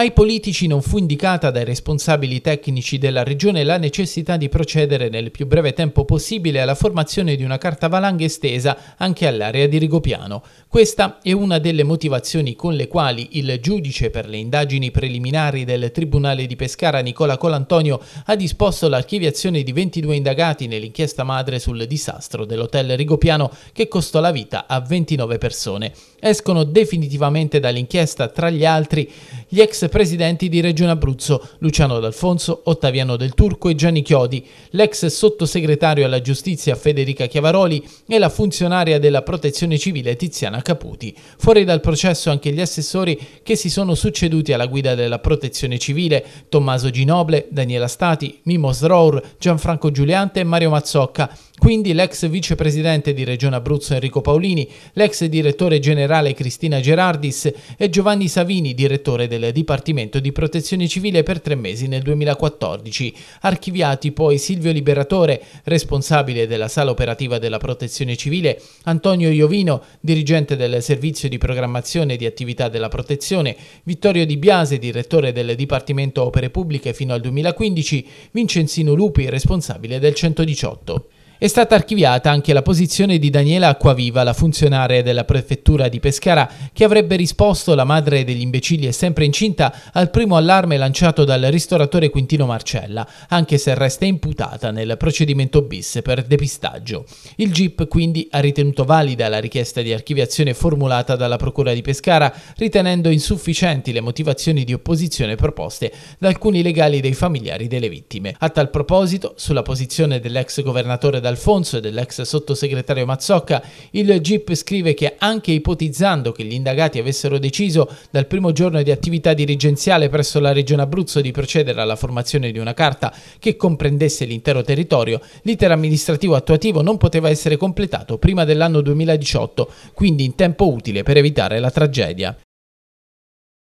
Ai politici non fu indicata dai responsabili tecnici della regione la necessità di procedere nel più breve tempo possibile alla formazione di una carta valanga estesa anche all'area di Rigopiano. Questa è una delle motivazioni con le quali il giudice per le indagini preliminari del Tribunale di Pescara Nicola Colantonio ha disposto l'archiviazione di 22 indagati nell'inchiesta madre sul disastro dell'hotel Rigopiano che costò la vita a 29 persone. Escono definitivamente dall'inchiesta tra gli altri gli ex presidenti di Regione Abruzzo Luciano D'Alfonso, Ottaviano Del Turco e Gianni Chiodi, l'ex sottosegretario alla giustizia Federica Chiavaroli e la funzionaria della protezione civile Tiziana Caputi. Fuori dal processo anche gli assessori che si sono succeduti alla guida della protezione civile Tommaso Ginoble, Daniela Stati, Mimo Srour, Gianfranco Giuliante e Mario Mazzocca quindi l'ex vicepresidente di Regione Abruzzo Enrico Paolini, l'ex direttore generale Cristina Gerardis e Giovanni Savini, direttore del del Dipartimento di Protezione Civile per tre mesi nel 2014. Archiviati poi Silvio Liberatore, responsabile della sala operativa della Protezione Civile, Antonio Iovino, dirigente del Servizio di Programmazione di Attività della Protezione, Vittorio Di Biase, direttore del Dipartimento Opere Pubbliche fino al 2015, Vincenzino Lupi, responsabile del 118. È stata archiviata anche la posizione di Daniela Acquaviva, la funzionaria della prefettura di Pescara, che avrebbe risposto, la madre degli imbecilli è sempre incinta, al primo allarme lanciato dal ristoratore Quintino Marcella, anche se resta imputata nel procedimento bis per depistaggio. Il GIP quindi ha ritenuto valida la richiesta di archiviazione formulata dalla Procura di Pescara, ritenendo insufficienti le motivazioni di opposizione proposte da alcuni legali dei familiari delle vittime. A tal proposito, sulla posizione dell'ex governatore della D'Alfonso e dell'ex sottosegretario Mazzocca, il GIP scrive che anche ipotizzando che gli indagati avessero deciso dal primo giorno di attività dirigenziale presso la Regione Abruzzo di procedere alla formazione di una carta che comprendesse l'intero territorio, l'iter amministrativo attuativo non poteva essere completato prima dell'anno 2018, quindi in tempo utile per evitare la tragedia.